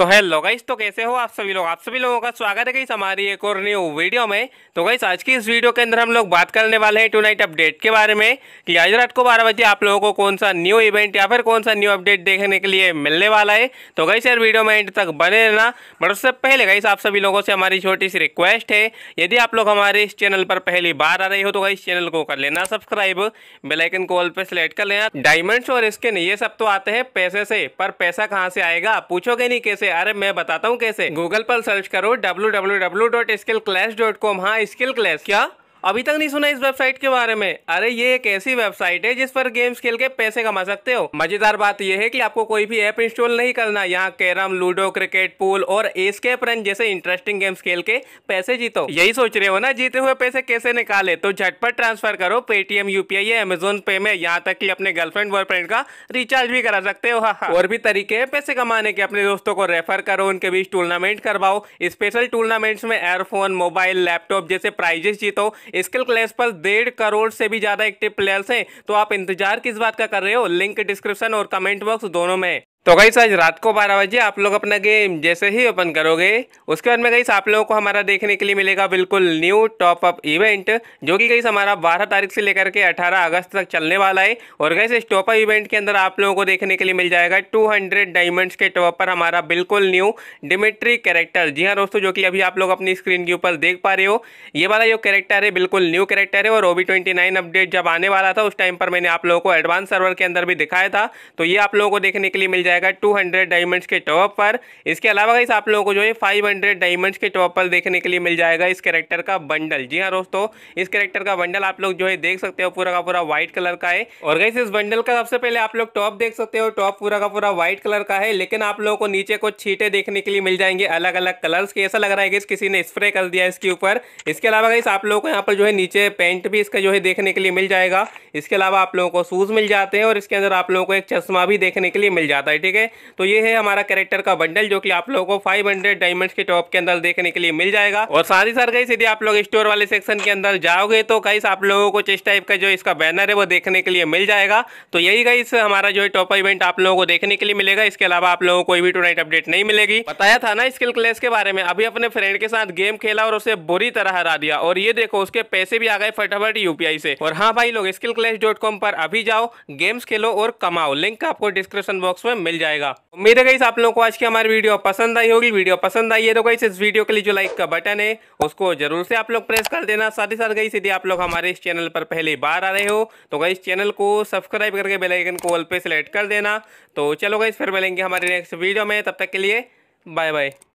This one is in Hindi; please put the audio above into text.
तो हेलो गाइस तो कैसे हो आप सभी लोग आप सभी लोगों का स्वागत है गाइस हमारी एक और न्यू वीडियो में तो गाइस आज की इस वीडियो के अंदर हम लोग बात करने वाले हैं टू नाइट अपडेट के बारे में कि आज रात को बारह बजे आप लोगों को कौन सा न्यू इवेंट या फिर कौन सा न्यू अपडेट देखने के लिए मिलने वाला है तो गई सर वीडियो में एंड तक बने रहना बट उससे पहले गई आप सभी लोगों से हमारी छोटी सी रिक्वेस्ट है यदि आप लोग हमारे इस चैनल पर पहली बार आ रही हो तो गई चैनल को कर लेना सब्सक्राइब बेलाइकन को ऑल पर सिलेक्ट कर लेना डायमंड्स और स्किन ये सब तो आते हैं पैसे से पर पैसा कहाँ से आएगा पूछोगे नहीं कैसे अरे मैं बताता हूँ कैसे गूगल पर सर्च करो W W W dot Skill Clash dot com हाँ स्किल क्लैश क्या अभी तक नहीं सुना इस वेबसाइट के बारे में अरे ये एक ऐसी वेबसाइट है जिस पर गेम्स खेल के पैसे कमा सकते हो मजेदार बात यह है कि आपको कोई भी ऐप इंस्टॉल नहीं करना यहाँ कैरम लूडो क्रिकेट पूल और एस्केप रन जैसे इंटरेस्टिंग गेम्स खेल के पैसे जीतो यही सोच रहे हो ना जीते हुए पैसे कैसे निकाले तो झटपट ट्रांसफर करो पेटीएम यूपीआई या अमेजोन पे में यहाँ तक की अपने गर्लफ्रेंड बॉयफ्रेंड का रिचार्ज भी करा सकते हो हाँ, हाँ। और भी तरीके है पैसे कमाने के अपने दोस्तों को रेफर करो उनके बीच टूर्नामेंट करवाओ स्पेशल टूर्नामेंट्स में एयरफोन मोबाइल लैपटॉप जैसे प्राइजेस जीतो स्किल क्लैश पर डेढ़ करोड़ से भी ज़्यादा एक्टिव प्लेयर्स हैं तो आप इंतजार किस बात का कर रहे हो लिंक डिस्क्रिप्शन और कमेंट बॉक्स दोनों में तो गई आज रात को बारह बजे आप लोग अपना गेम जैसे ही ओपन करोगे उसके बाद में गई आप लोगों को हमारा देखने के लिए मिलेगा बिल्कुल न्यू टॉप अप इवेंट जो कि गई हमारा 12 तारीख से लेकर के 18 अगस्त तक चलने वाला है और गई इस टॉप अप इवेंट के अंदर आप लोगों को देखने के लिए मिल जाएगा 200 डायमंड्स के टॉप पर हमारा बिल्कुल न्यू डिमिट्री कैरेक्टर जी हाँ दोस्तों जो कि अभी आप लोग अपनी स्क्रीन के ऊपर देख पा रहे हो ये वाला जो कैरेक्टर है बिल्कुल न्यू कैरेक्टर है और ओ ट्वेंटी अपडेट जब आने वाला था उस टाइम पर मैंने आप लोगों को एडवांस सर्वर के अंदर भी दिखाया था तो ये आप लोगों को देखने के लिए मिल जाएगा 200 डायमंड्स के टॉप पर इसके अलावा गाइस आप लोगों को जो है 500 डायमंड्स के टॉप पर देखने के लिए मिल जाएगा इस करेक्टर का बंडल जी हाँ दोस्तों इस करेक्टर का बंडल आप लोग जो है देख सकते हो पूरा का पूरा व्हाइट कलर का है और गाइस इस बंडल का सबसे पहले आप लोग टॉप देख सकते हो टॉप पूरा का पूरा व्हाइट कलर का है लेकिन आप लोगों को नीचे कुछ छीटे देखने के लिए मिल जाएंगे अलग अलग कलर के ऐसा लग रहा है कि किसी ने स्प्रे कर दिया इसके ऊपर इसके अलावा गाइस आप लोगों को यहाँ पर जो है नीचे पेंट भी इसका जो है देखने के लिए मिल जाएगा इसके अलावा आप लोगों को शूज़ मिल जाते हैं और इसके अंदर आप लोगों को एक चश्मा भी देखने के लिए मिल जाता है ठीक है तो ये है हमारा कैरेक्टर का बंडल जो कि आप लोगों को फाइव हंड्रेड डायमंड के टॉप के अंदर देखने के लिए मिल जाएगा और साथ ही साथ गई यदि आप लोग स्टोर वाले सेक्शन के अंदर जाओगे तो कई आप लोगों को इस टाइप का जो इसका बैनर है वो देखने के लिए मिल जाएगा तो यही गई हमारा जो टॉप इवेंट आप लोगों को देखने के लिए मिलेगा इसके अलावा आप लोगों को कोई भी टू अपडेट नहीं मिलेगी बताया था ना स्किल क्लेस के बारे में अभी अपने फ्रेंड के साथ गेम खेला और उसे बुरी तरह हरा दिया और ये देखो उसके पैसे भी आ गए फटाफट यूपीआई से और हाँ भाई लोग स्किल पर अभी जाओ गेम्स खेलो और कमाओ लिंक आपको डिस्क्रिप्शन बॉक्स में मिल जाएगा उम्मीद है गई आप लोगों को आज की हमारी वीडियो पसंद आई होगी वीडियो पसंद आई है तो गई इस वीडियो के लिए जो लाइक का बटन है उसको जरूर से आप लोग प्रेस कर देना साथ ही साथ गई सीधे आप लोग हमारे इस चैनल पर पहली बार आ रहे हो तो गई चैनल को सब्सक्राइब करके बेलाइकन को ऑल पे सेलेक्ट कर देना तो चलो गई फिर मिलेंगे हमारे नेक्स्ट वीडियो में तब तक के लिए बाय बाय